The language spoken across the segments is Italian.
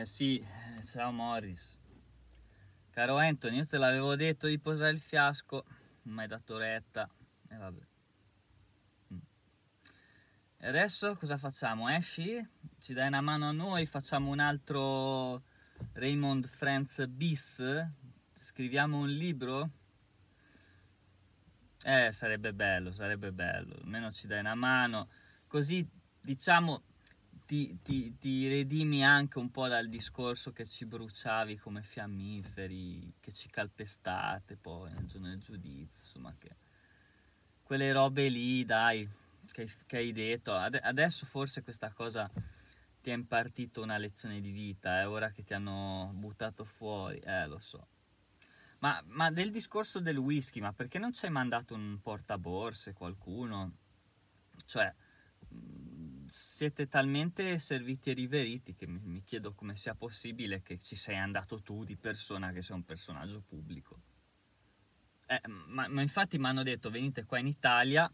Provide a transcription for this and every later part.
Eh sì, eh, ciao Morris. Caro Anthony, io te l'avevo detto di posare il fiasco, non mi hai dato retta. E eh, vabbè. Mm. E adesso cosa facciamo? Esci? Ci dai una mano a noi? Facciamo un altro Raymond Friends bis? Scriviamo un libro? Eh, sarebbe bello, sarebbe bello. Almeno ci dai una mano. Così, diciamo, ti, ti, ti redimi anche un po' dal discorso che ci bruciavi come fiammiferi, che ci calpestate poi nel giorno del giudizio, insomma che quelle robe lì, dai, che, che hai detto. Ad, adesso forse questa cosa ti ha impartito una lezione di vita, è eh, ora che ti hanno buttato fuori, eh lo so. Ma, ma, del discorso del whisky, ma perché non ci hai mandato un portaborse qualcuno? Cioè, siete talmente serviti e riveriti che mi, mi chiedo come sia possibile che ci sei andato tu di persona che sei un personaggio pubblico. Eh, ma, ma infatti mi hanno detto venite qua in Italia,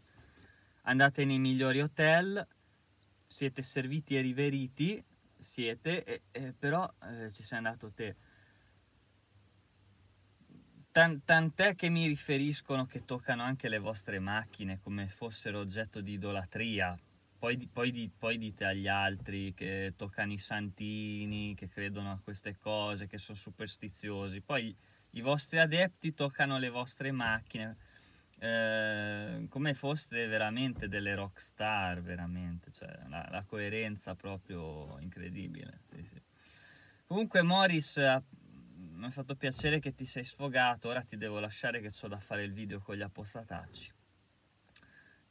andate nei migliori hotel, siete serviti e riveriti, siete, eh, eh, però eh, ci sei andato te. tant'è che mi riferiscono che toccano anche le vostre macchine come fossero oggetto di idolatria, poi, poi, poi, dite agli altri che toccano i santini, che credono a queste cose, che sono superstiziosi. Poi i vostri adepti toccano le vostre macchine eh, come foste veramente delle rock star, veramente. Cioè, la, la coerenza proprio incredibile. Sì, sì. Comunque Morris mi ha fatto piacere che ti sei sfogato, ora ti devo lasciare che ho da fare il video con gli apostatacci.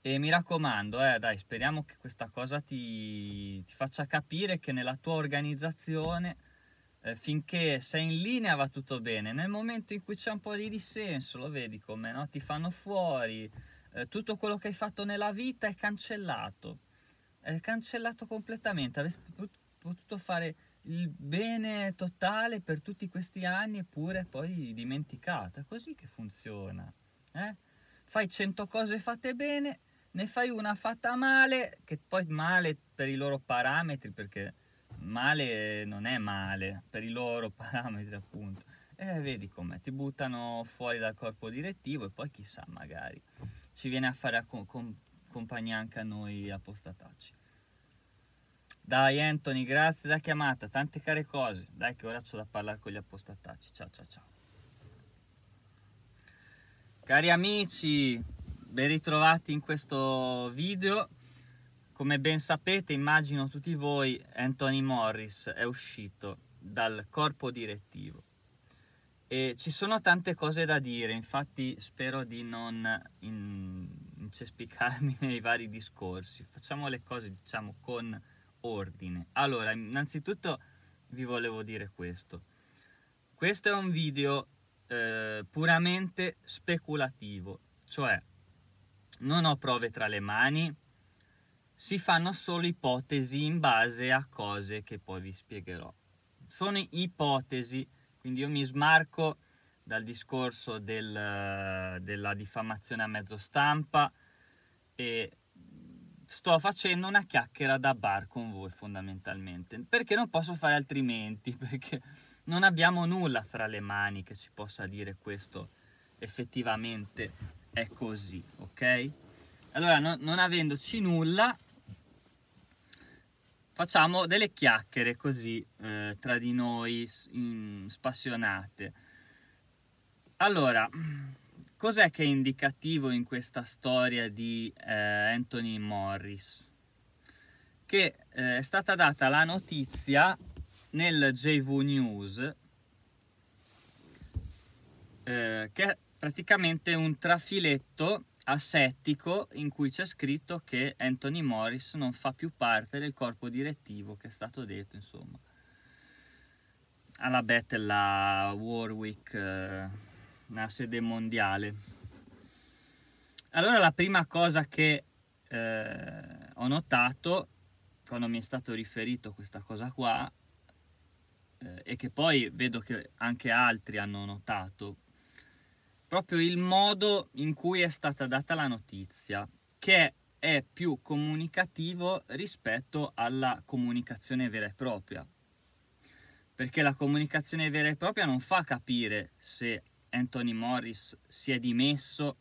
E mi raccomando, eh, dai, speriamo che questa cosa ti, ti, faccia capire che nella tua organizzazione, eh, finché sei in linea, va tutto bene. Nel momento in cui c'è un po' di dissenso, lo vedi come no? ti fanno fuori, eh, tutto quello che hai fatto nella vita è cancellato. È cancellato completamente. Avresti potuto fare il bene totale per tutti questi anni, eppure poi dimenticato. È così che funziona. Eh? Fai 100 cose fatte bene ne fai una fatta male, che poi male per i loro parametri, perché male non è male, per i loro parametri appunto. E vedi com'è, ti buttano fuori dal corpo direttivo e poi chissà magari ci viene a fare a com com compagnia anche a noi appostatacci. Dai Anthony, grazie della chiamata, tante care cose. Dai che ora c'ho da parlare con gli appostatacci. Ciao ciao ciao. Cari amici, ben ritrovati in questo video. Come ben sapete, immagino tutti voi, Anthony Morris è uscito dal corpo direttivo e ci sono tante cose da dire, infatti spero di non in... incespicarmi nei vari discorsi. Facciamo le cose, diciamo, con ordine. Allora, innanzitutto vi volevo dire questo. Questo è un video eh, puramente speculativo, cioè non ho prove tra le mani, si fanno solo ipotesi in base a cose che poi vi spiegherò. Sono ipotesi, quindi io mi smarco dal discorso del, della diffamazione a mezzo stampa e sto facendo una chiacchiera da bar con voi fondamentalmente, perché non posso fare altrimenti, perché non abbiamo nulla fra le mani che ci possa dire questo effettivamente è così, ok? Allora, no, non avendoci nulla, facciamo delle chiacchiere così eh, tra di noi, in, spassionate. Allora, cos'è che è indicativo in questa storia di eh, Anthony Morris? Che eh, è stata data la notizia nel JV News eh, che praticamente un trafiletto asettico in cui c'è scritto che Anthony Morris non fa più parte del corpo direttivo che è stato detto insomma alla Bethel Warwick eh, una sede mondiale allora la prima cosa che eh, ho notato quando mi è stato riferito questa cosa qua eh, e che poi vedo che anche altri hanno notato proprio il modo in cui è stata data la notizia, che è più comunicativo rispetto alla comunicazione vera e propria. Perché la comunicazione vera e propria non fa capire se Anthony Morris si è dimesso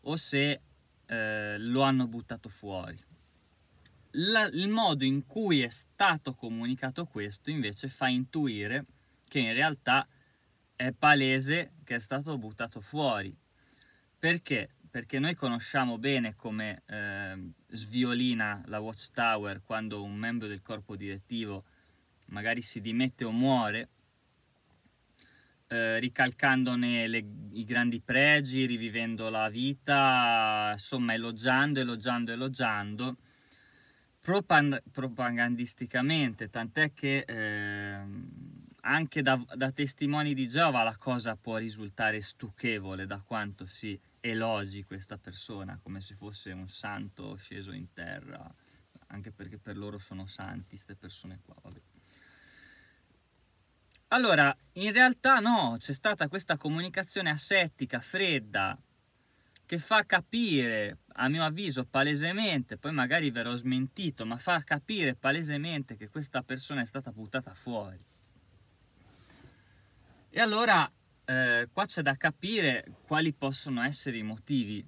o se eh, lo hanno buttato fuori. La, il modo in cui è stato comunicato questo invece fa intuire che in realtà è palese che è stato buttato fuori. Perché? Perché noi conosciamo bene come eh, sviolina la Watchtower quando un membro del corpo direttivo magari si dimette o muore, eh, ricalcandone le, i grandi pregi, rivivendo la vita, insomma elogiando, elogiando, elogiando, propagandisticamente, tant'è che... Eh, anche da, da, testimoni di Geova la cosa può risultare stucchevole da quanto si elogi questa persona come se fosse un santo sceso in terra, anche perché per loro sono santi queste persone qua, vabbè. Allora, in realtà no, c'è stata questa comunicazione asettica, fredda, che fa capire, a mio avviso palesemente, poi magari verrò smentito, ma fa capire palesemente che questa persona è stata buttata fuori e allora eh, qua c'è da capire quali possono essere i motivi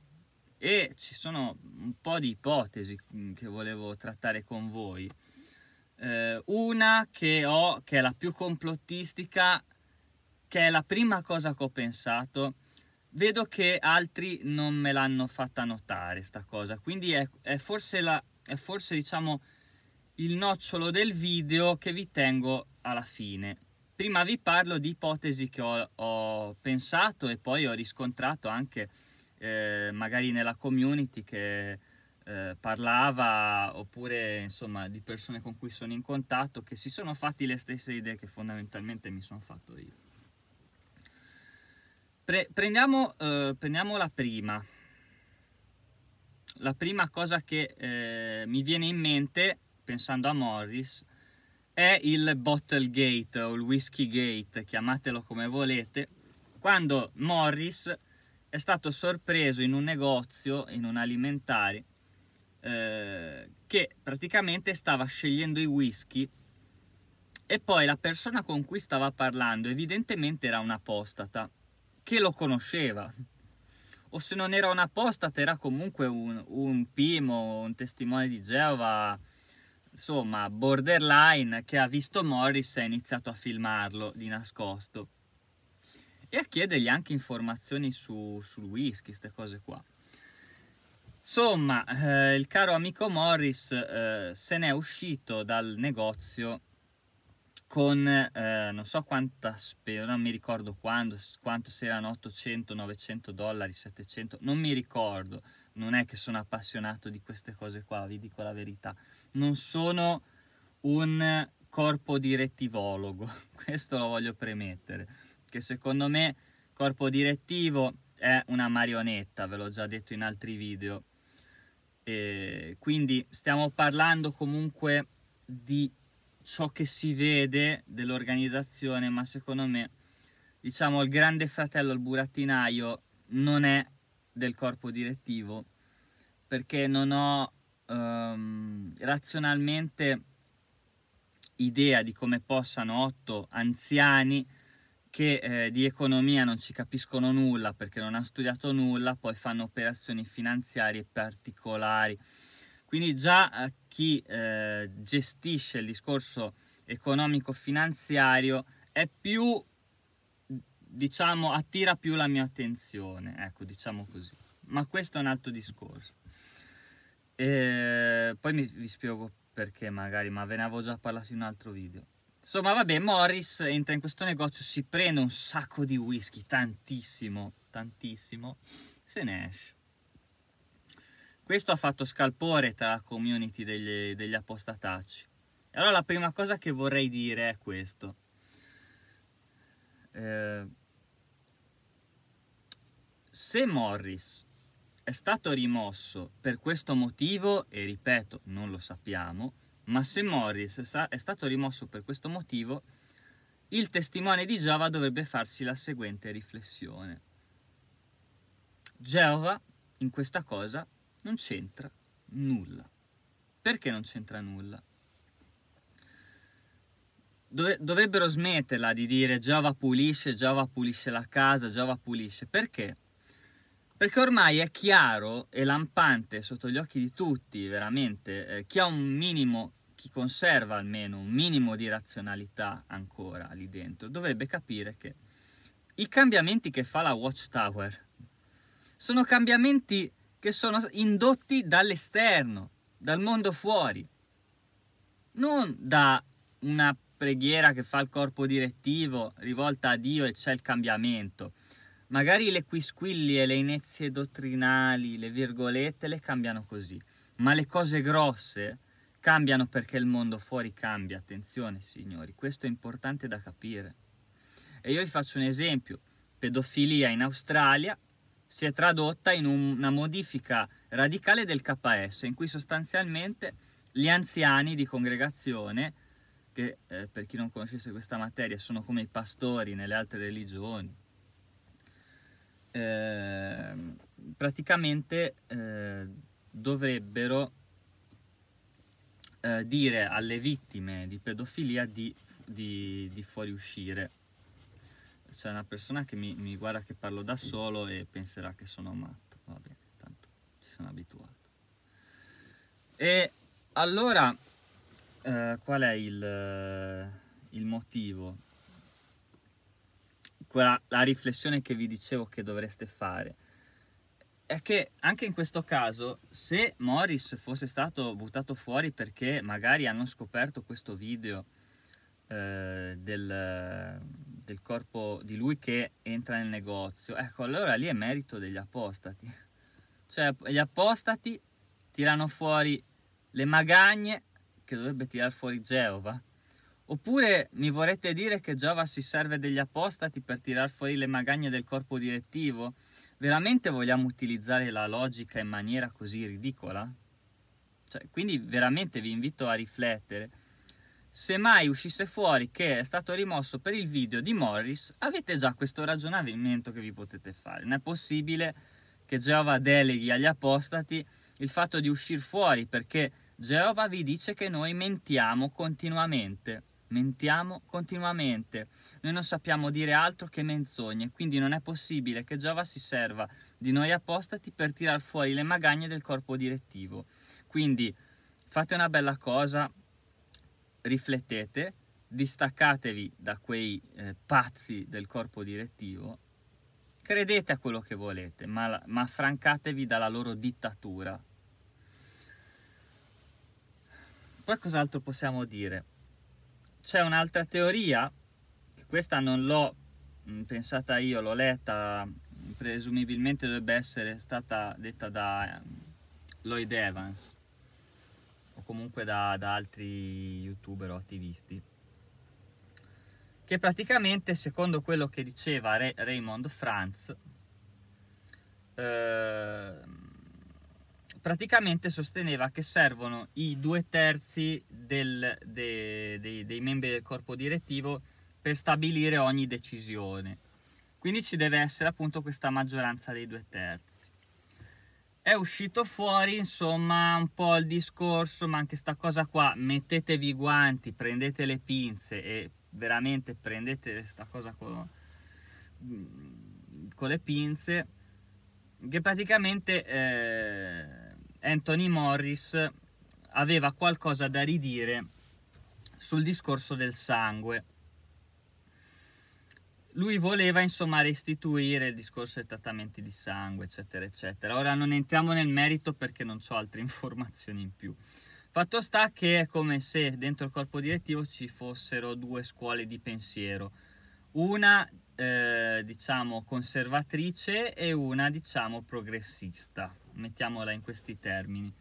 e ci sono un po' di ipotesi mm, che volevo trattare con voi. Eh, una che ho, che è la più complottistica, che è la prima cosa che ho pensato, vedo che altri non me l'hanno fatta notare sta cosa, quindi è, è forse, la, è forse diciamo, il nocciolo del video che vi tengo alla fine. Prima vi parlo di ipotesi che ho, ho pensato e poi ho riscontrato anche eh, magari nella community che eh, parlava oppure insomma di persone con cui sono in contatto che si sono fatti le stesse idee che fondamentalmente mi sono fatto io. Pre- prendiamo, eh, prendiamo, la prima. La prima cosa che eh, mi viene in mente pensando a Morris è il bottle gate o il whiskey gate, chiamatelo come volete, quando Morris è stato sorpreso in un negozio, in un alimentare, eh, che praticamente stava scegliendo i whisky e poi la persona con cui stava parlando evidentemente era un apostata che lo conosceva o se non era un apostata era comunque un, un pimo, un testimone di Geova, insomma borderline che ha visto Morris e ha iniziato a filmarlo di nascosto e a chiedergli anche informazioni su, sul whisky, queste cose qua. Insomma, eh, il caro amico Morris eh, se n'è uscito dal negozio con eh, non so quanta spesa, non mi ricordo quando, quanto se erano 800, 900 dollari, 700, non mi ricordo, non è che sono appassionato di queste cose qua, vi dico la verità, non sono un corpo direttivologo, questo lo voglio premettere, che secondo me corpo direttivo è una marionetta, ve l'ho già detto in altri video. E quindi stiamo parlando comunque di ciò che si vede dell'organizzazione, ma secondo me, diciamo, il grande fratello, il burattinaio, non è del corpo direttivo, perché non ho razionalmente idea di come possano otto anziani che eh, di economia non ci capiscono nulla perché non hanno studiato nulla, poi fanno operazioni finanziarie particolari. Quindi già eh, chi eh, gestisce il discorso economico-finanziario è più, diciamo, attira più la mia attenzione, ecco, diciamo così. Ma questo è un altro discorso. E ehm, poi mi, vi spiego perché magari, ma ve ne avevo già parlato in un altro video. Insomma, vabbè, Morris entra in questo negozio, si prende un sacco di whisky, tantissimo, tantissimo, se ne esce. Questo ha fatto scalpore tra la community degli, degli apostatacci. E allora la prima cosa che vorrei dire è questo. Eh, se Morris è stato rimosso per questo motivo, e ripeto, non lo sappiamo, ma se Morris è stato rimosso per questo motivo, il testimone di Giova dovrebbe farsi la seguente riflessione. Geova in questa cosa non c'entra nulla. Perché non c'entra nulla? dovrebbero smetterla di dire Giova pulisce, Giova pulisce la casa, Giova pulisce. Perché? Perché ormai è chiaro e lampante sotto gli occhi di tutti, veramente, eh, chi ha un minimo, chi conserva almeno un minimo di razionalità ancora lì dentro, dovrebbe capire che i cambiamenti che fa la Watchtower sono cambiamenti che sono indotti dall'esterno, dal mondo fuori, non da una preghiera che fa il corpo direttivo rivolta a Dio e c'è il cambiamento Magari le quisquilli e le inezie dottrinali, le virgolette le cambiano così, ma le cose grosse cambiano perché il mondo fuori cambia. Attenzione signori, questo è importante da capire. E io vi faccio un esempio. Pedofilia in Australia si è tradotta in un, una modifica radicale del KS, in cui sostanzialmente gli anziani di congregazione, che eh, per chi non conoscesse questa materia sono come i pastori nelle altre religioni, Ehm, praticamente eh, dovrebbero eh, dire alle vittime di pedofilia di, di, di fuoriuscire. C'è una persona che mi, mi, guarda che parlo da solo e penserà che sono matto. Va bene, tanto ci sono abituato. E allora, eh, qual è il, il motivo? quella, la riflessione che vi dicevo che dovreste fare è che anche in questo caso, se Morris fosse stato buttato fuori perché magari hanno scoperto questo video eh, del, del, corpo di lui che entra nel negozio, ecco, allora lì è merito degli apostati. Cioè, gli apostati tirano fuori le magagne che dovrebbe tirare fuori Geova. Oppure mi vorrete dire che Giova si serve degli apostati per tirar fuori le magagne del corpo direttivo? Veramente vogliamo utilizzare la logica in maniera così ridicola? Cioè, quindi veramente vi invito a riflettere. Se mai uscisse fuori che è stato rimosso per il video di Morris, avete già questo ragionamento che vi potete fare. Non è possibile che Geova deleghi agli apostati il fatto di uscire fuori perché Geova vi dice che noi mentiamo continuamente. Mentiamo continuamente, noi non sappiamo dire altro che menzogne, quindi non è possibile che Giova si serva di noi apostati per tirar fuori le magagne del corpo direttivo. Quindi fate una bella cosa, riflettete, distaccatevi da quei eh, pazzi del corpo direttivo, credete a quello che volete, ma, ma affrancatevi dalla loro dittatura. Poi cos'altro possiamo dire? C'è un'altra teoria, questa non l'ho mm, pensata io, l'ho letta, mm, presumibilmente dovrebbe essere stata detta da mm, Lloyd Evans o comunque da, da altri youtuber o attivisti che praticamente secondo quello che diceva Re, Raymond Franz eh, praticamente sosteneva che servono i due terzi del, de, de, dei membri del corpo direttivo per stabilire ogni decisione. Quindi ci deve essere appunto questa maggioranza dei due terzi. È uscito fuori insomma un po' il discorso, ma anche questa cosa qua, mettetevi i guanti, prendete le pinze e veramente prendete questa cosa con, mm, con le pinze, che praticamente... Eh, Anthony Morris aveva qualcosa da ridire sul discorso del sangue. Lui voleva insomma restituire il discorso dei trattamenti di sangue, eccetera, eccetera. Ora non entriamo nel merito perché non ho altre informazioni in più. Fatto sta che è come se dentro il corpo direttivo ci fossero due scuole di pensiero, una eh, diciamo conservatrice e una diciamo progressista mettiamola in questi termini.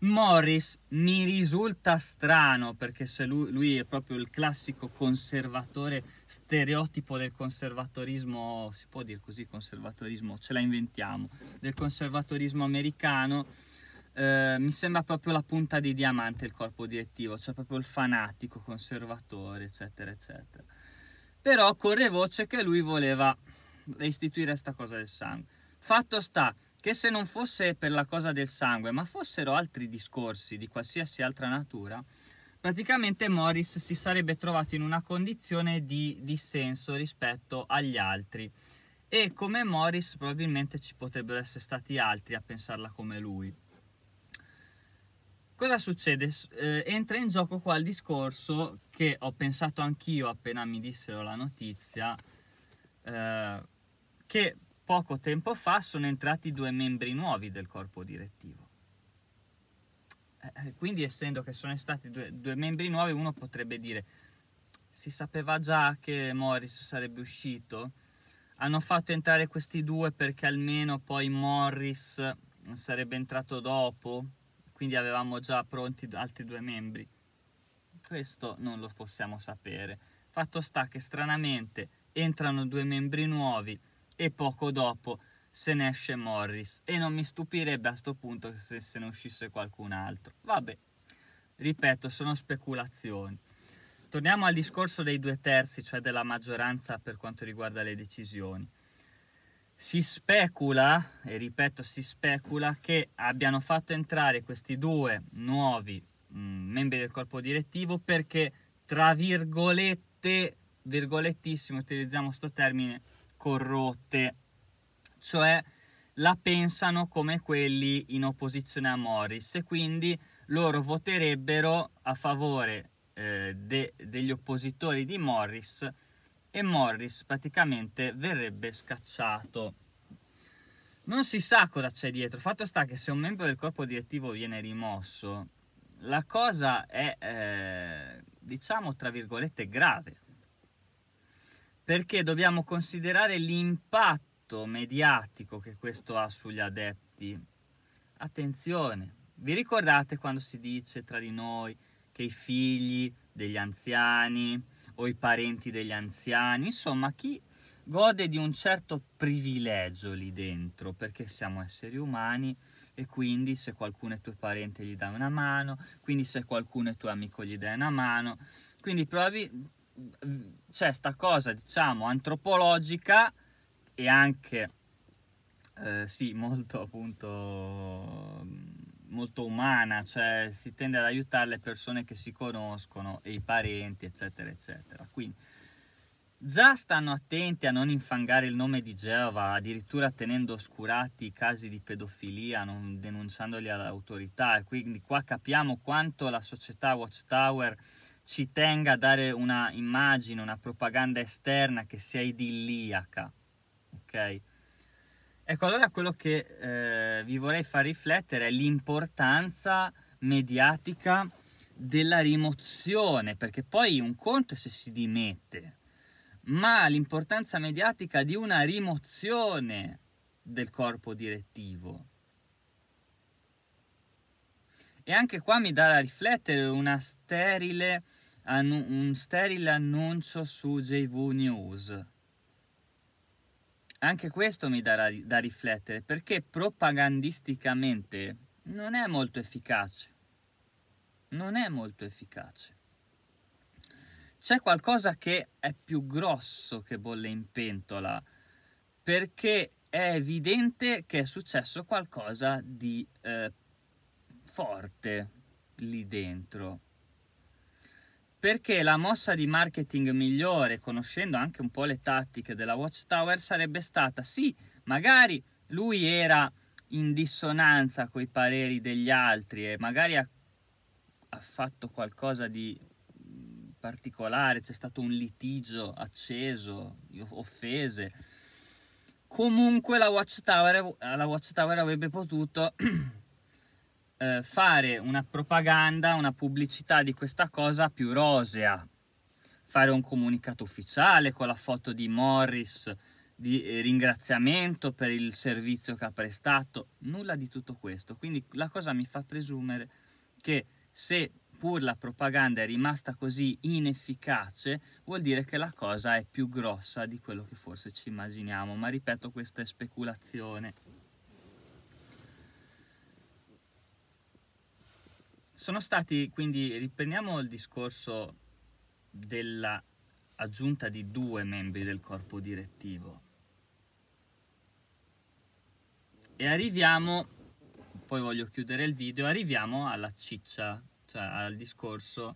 Morris mi risulta strano perché se lui, lui, è proprio il classico conservatore, stereotipo del conservatorismo, si può dire così conservatorismo, ce la inventiamo, del conservatorismo americano, eh, mi sembra proprio la punta di diamante il corpo direttivo, cioè proprio il fanatico conservatore, eccetera, eccetera. Però corre voce che lui voleva istituire questa cosa del sangue. Fatto sta che se non fosse per la cosa del sangue, ma fossero altri discorsi di qualsiasi altra natura, praticamente Morris si sarebbe trovato in una condizione di dissenso rispetto agli altri. E come Morris probabilmente ci potrebbero essere stati altri a pensarla come lui. Cosa succede? Eh, entra in gioco qua il discorso che ho pensato anch'io appena mi dissero la notizia, eh, che poco tempo fa sono entrati due membri nuovi del corpo direttivo. Eh, eh, quindi essendo che sono stati due, due, membri nuovi, uno potrebbe dire si sapeva già che Morris sarebbe uscito, hanno fatto entrare questi due perché almeno poi Morris sarebbe entrato dopo, quindi avevamo già pronti altri due membri. Questo non lo possiamo sapere. Fatto sta che stranamente entrano due membri nuovi e poco dopo se ne esce Morris e non mi stupirebbe a questo punto se se ne uscisse qualcun altro. Vabbè, ripeto, sono speculazioni. Torniamo al discorso dei due terzi, cioè della maggioranza per quanto riguarda le decisioni. Si specula, e ripeto, si specula che abbiano fatto entrare questi due nuovi mh, mm, membri del corpo direttivo perché, tra virgolette, virgolettissimo, utilizziamo questo termine, corrotte, cioè la pensano come quelli in opposizione a Morris e quindi loro voterebbero a favore eh, de- degli oppositori di Morris e Morris praticamente verrebbe scacciato. Non si sa cosa c'è dietro, fatto sta che se un membro del corpo direttivo viene rimosso, la cosa è, eh, diciamo, tra virgolette grave, perché dobbiamo considerare l'impatto mediatico che questo ha sugli adepti. Attenzione, vi ricordate quando si dice tra di noi che i figli degli anziani o i parenti degli anziani, insomma chi gode di un certo privilegio lì dentro, perché siamo esseri umani e quindi se qualcuno è tuo parente gli dà una mano, quindi se qualcuno è tuo amico gli dà una mano, quindi probabilmente c'è sta cosa, diciamo, antropologica e anche, eh, sì, molto appunto, molto umana, cioè si tende ad aiutare le persone che si conoscono e i parenti, eccetera, eccetera. Quindi già stanno attenti a non infangare il nome di Geova, addirittura tenendo oscurati i casi di pedofilia, non denunciandoli all'autorità. E quindi qua capiamo quanto la società Watchtower ci tenga a dare una immagine, una propaganda esterna che sia idilliaca, ok? Ecco, allora quello che eh, vi vorrei far riflettere è l'importanza mediatica della rimozione, perché poi un conto è se si dimette, ma l'importanza mediatica di una rimozione del corpo direttivo. E anche qua mi dà da riflettere una sterile annu- un sterile annuncio su JV News. Anche questo mi darà da riflettere perché propagandisticamente non è molto efficace. Non è molto efficace. C'è qualcosa che è più grosso che bolle in pentola perché è evidente che è successo qualcosa di eh, forte lì dentro perché la mossa di marketing migliore, conoscendo anche un po' le tattiche della Watchtower, sarebbe stata sì, magari lui era in dissonanza con i pareri degli altri e magari ha, ha fatto qualcosa di mm, particolare, c'è stato un litigio acceso, offese. Comunque la Watchtower, la Watchtower avrebbe potuto eh, fare una propaganda, una pubblicità di questa cosa più rosea, fare un comunicato ufficiale con la foto di Morris di eh, ringraziamento per il servizio che ha prestato, nulla di tutto questo. Quindi la cosa mi fa presumere che se pur la propaganda è rimasta così inefficace, vuol dire che la cosa è più grossa di quello che forse ci immaginiamo, ma ripeto questa è speculazione. sono stati quindi riprendiamo il discorso dell'aggiunta di due membri del corpo direttivo e arriviamo poi voglio chiudere il video arriviamo alla ciccia cioè al discorso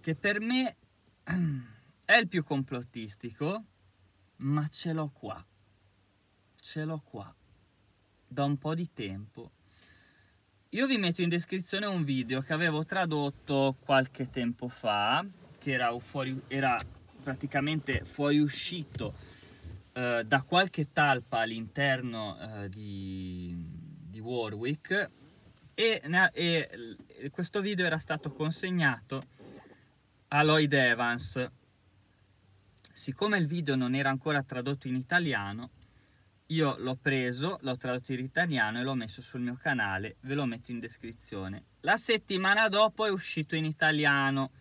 che per me è il più complottistico ma ce l'ho qua ce l'ho qua da un po' di tempo io vi metto in descrizione un video che avevo tradotto qualche tempo fa, che era, fuori, era praticamente fuoriuscito eh, da qualche talpa all'interno eh, di, di, Warwick e, e, e questo video era stato consegnato a Lloyd Evans. Siccome il video non era ancora tradotto in italiano, io l'ho preso, l'ho tradotto in italiano e l'ho messo sul mio canale, ve lo metto in descrizione. La settimana dopo è uscito in italiano,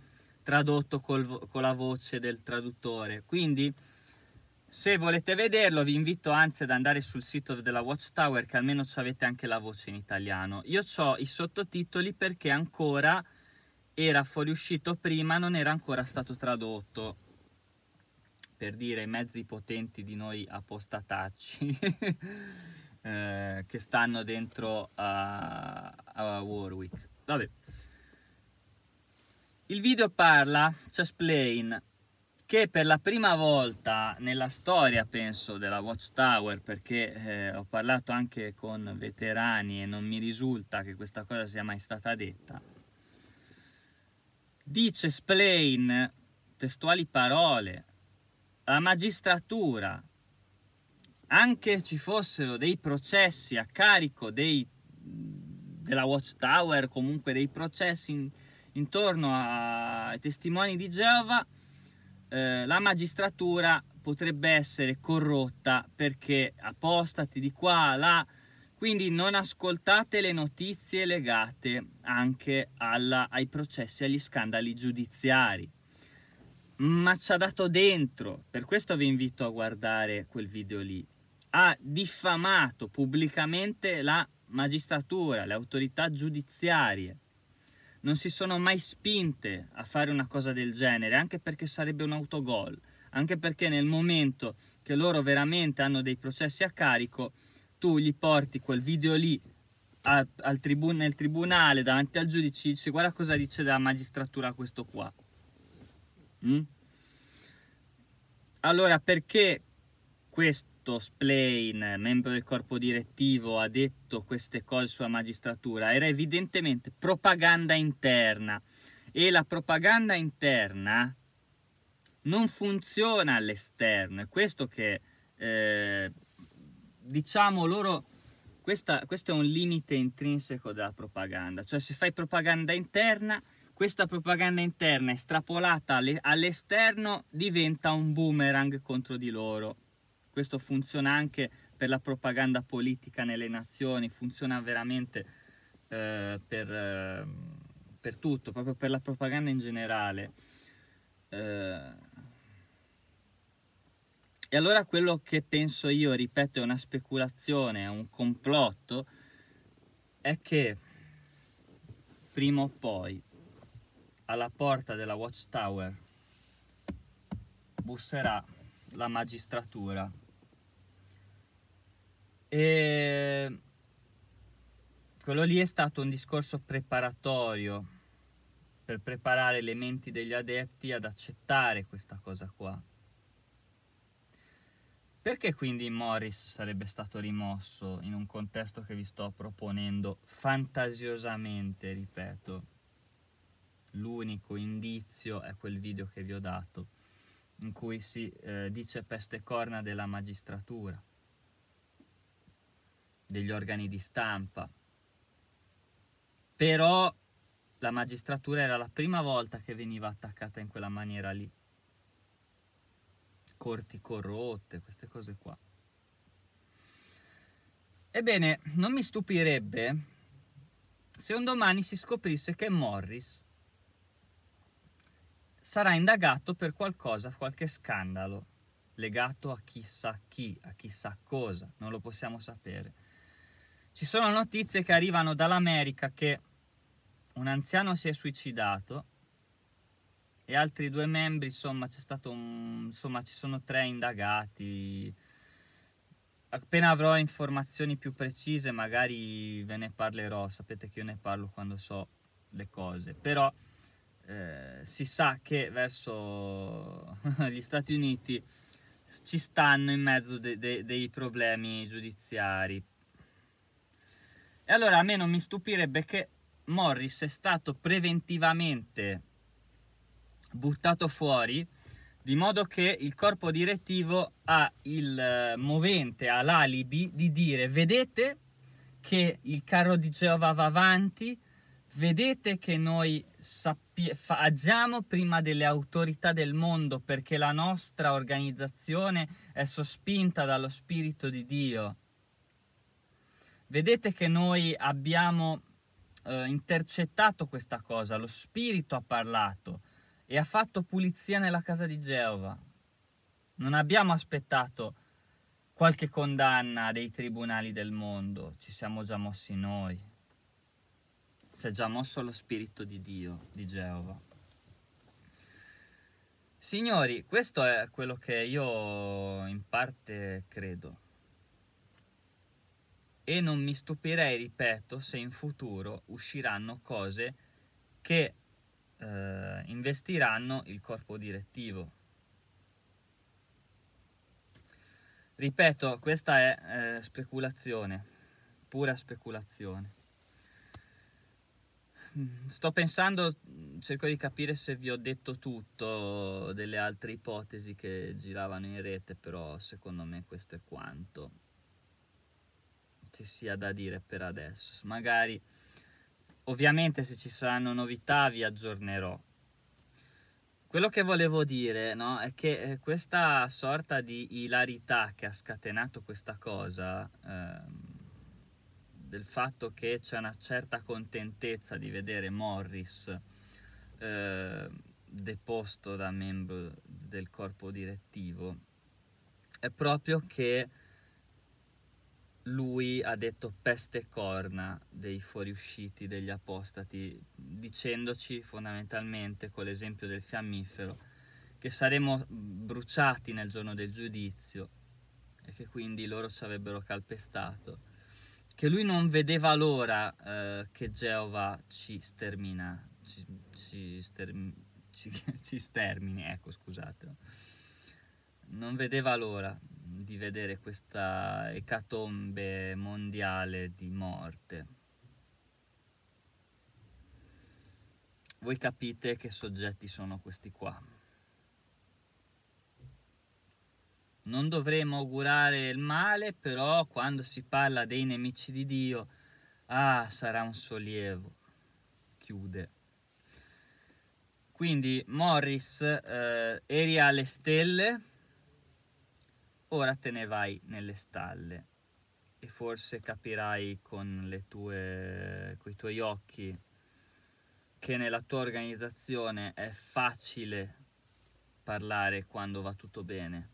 tradotto col, con la voce del traduttore. Quindi, se volete vederlo, vi invito anzi ad andare sul sito della Watchtower, che almeno ci avete anche la voce in italiano. Io ho i sottotitoli perché ancora era fuoriuscito prima, non era ancora stato tradotto per dire i mezzi potenti di noi apostatacci eh, che stanno dentro a, a Warwick. Vabbè. Il video parla, Chasplain, che per la prima volta nella storia, penso, della Watchtower, perché eh, ho parlato anche con veterani e non mi risulta che questa cosa sia mai stata detta, dice Splain, testuali parole, la magistratura, anche ci fossero dei processi a carico dei, della Watchtower, comunque dei processi in, intorno ai testimoni di Geova, eh, la magistratura potrebbe essere corrotta perché apostati di qua, là, quindi non ascoltate le notizie legate anche alla, ai processi, agli scandali giudiziari ma ci ha dato dentro. Per questo vi invito a guardare quel video lì. Ha diffamato pubblicamente la magistratura, le autorità giudiziarie. Non si sono mai spinte a fare una cosa del genere, anche perché sarebbe un autogol, anche perché nel momento che loro veramente hanno dei processi a carico, tu gli porti quel video lì al, al tribun- nel tribunale davanti al giudice e dici guarda cosa dice la magistratura questo qua. Mm? Allora, perché questo Splain, membro del corpo direttivo, ha detto queste cose sulla magistratura? Era evidentemente propaganda interna e la propaganda interna non funziona all'esterno. È questo che, eh, diciamo, loro... Questa, questo è un limite intrinseco della propaganda, cioè se fai propaganda interna questa propaganda interna estrapolata all'esterno diventa un boomerang contro di loro. Questo funziona anche per la propaganda politica nelle nazioni, funziona veramente eh, per, eh, per, tutto, proprio per la propaganda in generale. Eh, e allora quello che penso io, ripeto, è una speculazione, è un complotto, è che prima o poi alla porta della Watchtower busserà la magistratura e quello lì è stato un discorso preparatorio per preparare le menti degli adepti ad accettare questa cosa qua. Perché quindi Morris sarebbe stato rimosso in un contesto che vi sto proponendo fantasiosamente, ripeto? l'unico indizio è quel video che vi ho dato, in cui si eh, dice peste corna della magistratura, degli organi di stampa. Però la magistratura era la prima volta che veniva attaccata in quella maniera lì. Corti corrotte, queste cose qua. Ebbene, non mi stupirebbe se un domani si scoprisse che Morris sarà indagato per qualcosa, qualche scandalo legato a chissà chi, a chissà cosa, non lo possiamo sapere. Ci sono notizie che arrivano dall'America che un anziano si è suicidato e altri due membri, insomma, c'è stato un, insomma, ci sono tre indagati. Appena avrò informazioni più precise, magari ve ne parlerò. Sapete che io ne parlo quando so le cose, però eh, si sa che verso gli Stati Uniti ci stanno in mezzo de- de- dei problemi giudiziari. E allora a me non mi stupirebbe che Morris è stato preventivamente buttato fuori di modo che il corpo direttivo ha il eh, movente, ha l'alibi di dire vedete che il carro di Geova va avanti, vedete che noi sappiamo agiamo prima delle autorità del mondo perché la nostra organizzazione è sospinta dallo Spirito di Dio. Vedete che noi abbiamo eh, intercettato questa cosa, lo Spirito ha parlato e ha fatto pulizia nella casa di Geova. Non abbiamo aspettato qualche condanna dei tribunali del mondo, ci siamo già mossi noi si è già mosso lo spirito di Dio, di Geova. Signori, questo è quello che io in parte credo. E non mi stupirei, ripeto, se in futuro usciranno cose che eh, investiranno il corpo direttivo. Ripeto, questa è eh, speculazione, pura speculazione sto pensando, cerco di capire se vi ho detto tutto delle altre ipotesi che giravano in rete, però secondo me questo è quanto ci sia da dire per adesso. Magari, ovviamente se ci saranno novità vi aggiornerò. Quello che volevo dire no, è che eh, questa sorta di ilarità che ha scatenato questa cosa... Ehm, del fatto che c'è una certa contentezza di vedere Morris eh, deposto da membro del corpo direttivo è proprio che lui ha detto peste corna dei fuoriusciti, degli apostati, dicendoci fondamentalmente con l'esempio del fiammifero che saremmo bruciati nel giorno del giudizio e che quindi loro ci avrebbero calpestato che lui non vedeva l'ora eh, che Geova ci stermina, ci, ci, stermi, ci, ci stermini, ecco scusate, non vedeva l'ora di vedere questa ecatombe mondiale di morte. Voi capite che soggetti sono questi qua. Non dovremmo augurare il male, però quando si parla dei nemici di Dio, ah, sarà un sollievo. Chiude. Quindi Morris eh, eri alle stelle, ora te ne vai nelle stalle e forse capirai con, con i tuoi occhi che nella tua organizzazione è facile parlare quando va tutto bene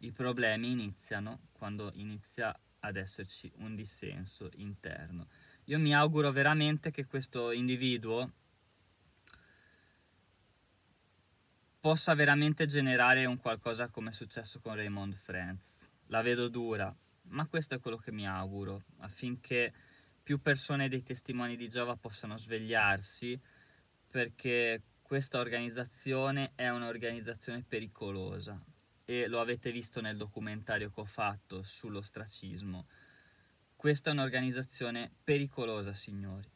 i problemi iniziano quando inizia ad esserci un dissenso interno. Io mi auguro veramente che questo individuo possa veramente generare un qualcosa come è successo con Raymond Friends. La vedo dura, ma questo è quello che mi auguro, affinché più persone dei testimoni di Giova possano svegliarsi, perché questa organizzazione è un'organizzazione pericolosa, e lo avete visto nel documentario che ho fatto sull'ostracismo, questa è un'organizzazione pericolosa, signori.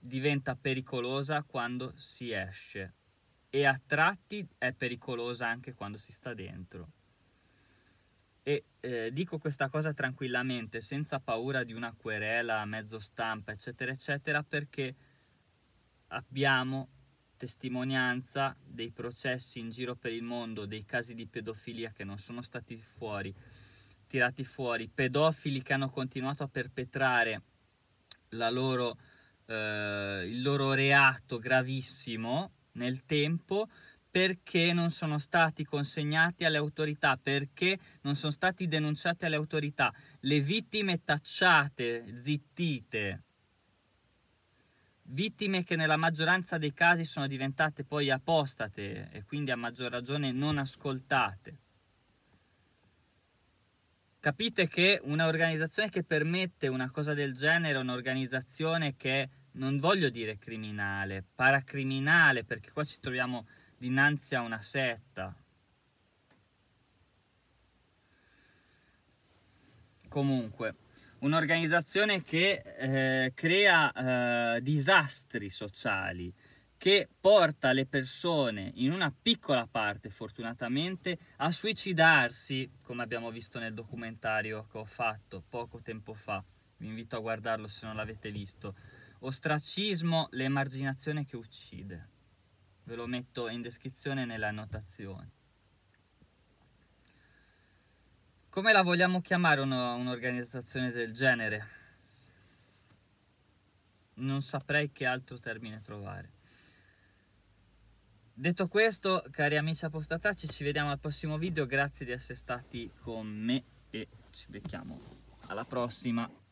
Diventa pericolosa quando si esce e a tratti è pericolosa anche quando si sta dentro. E eh, dico questa cosa tranquillamente, senza paura di una querela, mezzo stampa, eccetera, eccetera, perché abbiamo testimonianza dei processi in giro per il mondo, dei casi di pedofilia che non sono stati fuori, tirati fuori, pedofili che hanno continuato a perpetrare la loro, eh, il loro reato gravissimo nel tempo perché non sono stati consegnati alle autorità, perché non sono stati denunciati alle autorità, le vittime tacciate, zittite, vittime che nella maggioranza dei casi sono diventate poi apostate e quindi a maggior ragione non ascoltate. Capite che un'organizzazione che permette una cosa del genere è un'organizzazione che non voglio dire criminale, paracriminale, perché qua ci troviamo dinanzi a una setta. Comunque, un'organizzazione che eh, crea eh, disastri sociali, che porta le persone, in una piccola parte fortunatamente, a suicidarsi, come abbiamo visto nel documentario che ho fatto poco tempo fa. Vi invito a guardarlo se non l'avete visto. Ostracismo, l'emarginazione che uccide. Ve lo metto in descrizione nelle annotazioni. Come la vogliamo chiamare un'organizzazione del genere? Non saprei che altro termine trovare. Detto questo, cari amici apostatacci, ci vediamo al prossimo video. Grazie di essere stati con me e ci becchiamo alla prossima.